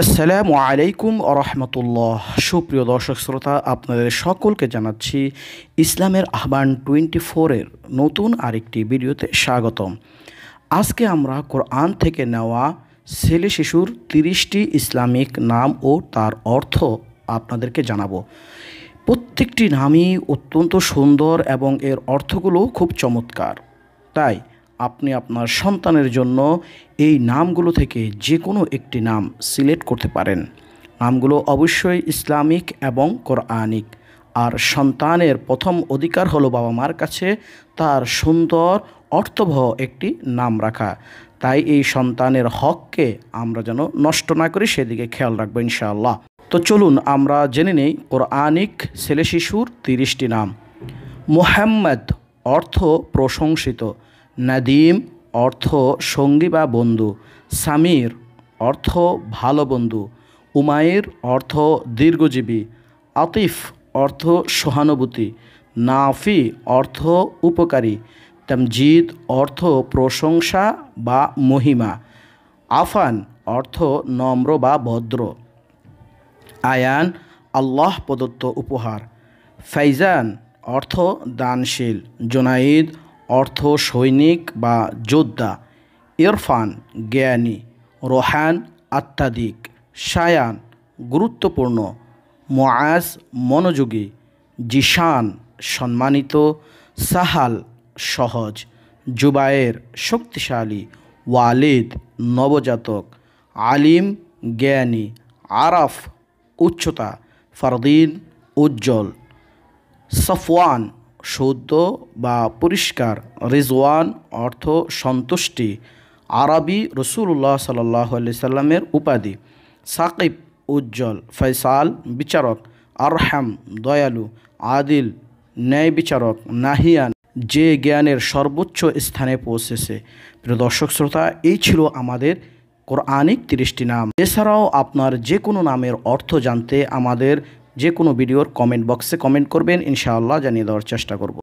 আসসালামু আলাইকুম রহমতুল্লাহ সুপ্রিয় দর্শক শ্রোতা আপনাদের সকলকে জানাচ্ছি ইসলামের আহ্বান টোয়েন্টি ফোরের নতুন আরেকটি ভিডিওতে স্বাগতম আজকে আমরা কোরআন থেকে নেওয়া ছেলে শিশুর তিরিশটি ইসলামিক নাম ও তার অর্থ আপনাদেরকে জানাবো প্রত্যেকটি নামই অত্যন্ত সুন্দর এবং এর অর্থগুলো খুব চমৎকার তাই আপনি আপনার সন্তানের জন্য এই নামগুলো থেকে যে কোনো একটি নাম সিলেক্ট করতে পারেন নামগুলো অবশ্যই ইসলামিক এবং কোরআনিক আর সন্তানের প্রথম অধিকার হলো বাবা মার কাছে তার সুন্দর অর্থবহ একটি নাম রাখা তাই এই সন্তানের হককে আমরা যেন নষ্ট না করি সেদিকে খেয়াল রাখবো ইনশাআল্লাহ তো চলুন আমরা জেনে নেই কোরআনিক ছেলে শিশুর তিরিশটি নাম মোহাম্মদ অর্থ প্রশংসিত নাদিম অর্থ সঙ্গী বা বন্ধু সামির অর্থ ভালো বন্ধু উমায়ের অর্থ দীর্ঘজীবী আতিফ অর্থ সহানুভূতি নাফি অর্থ উপকারী তামজিদ অর্থ প্রশংসা বা মহিমা আফান অর্থ নম্র বা ভদ্র আয়ান আল্লাহ প্রদত্ত উপহার ফাইজান অর্থ দানশীল জোনাইদ অর্থ সৈনিক বা যোদ্ধা ইরফান জ্ঞানী রোহান আত্মাধিক সায়ান গুরুত্বপূর্ণ মোয়াজ মনোযোগী জিশান সম্মানিত সাহাল সহজ জুবায়ের শক্তিশালী ওয়ালিদ নবজাতক আলিম জ্ঞানী আরাফ উচ্চতা ফারদিন উজ্জ্বল সফওয়ান শুদ্ধ বা পরিষ্কার রিজওয়ান অর্থ সন্তুষ্টি আরবি রসুল্লাহ সাল্লি সাল্লামের উপাধি সাকিব উজ্জ্বল ফৈসাল বিচারক আরহাম দয়ালু আদিল ন্যায় বিচারক নাহিয়ান যে জ্ঞানের সর্বোচ্চ স্থানে পৌঁছেছে প্রিয় দর্শক শ্রোতা এই ছিল আমাদের কোরআনিক তিরিশটি নাম এছাড়াও আপনার যে কোনো নামের অর্থ জানতে আমাদের যে কোনো ভিডিওর কমেন্ট বক্সে কমেন্ট করবেন ইনশাআল্লাহ জানিয়ে দেওয়ার চেষ্টা করব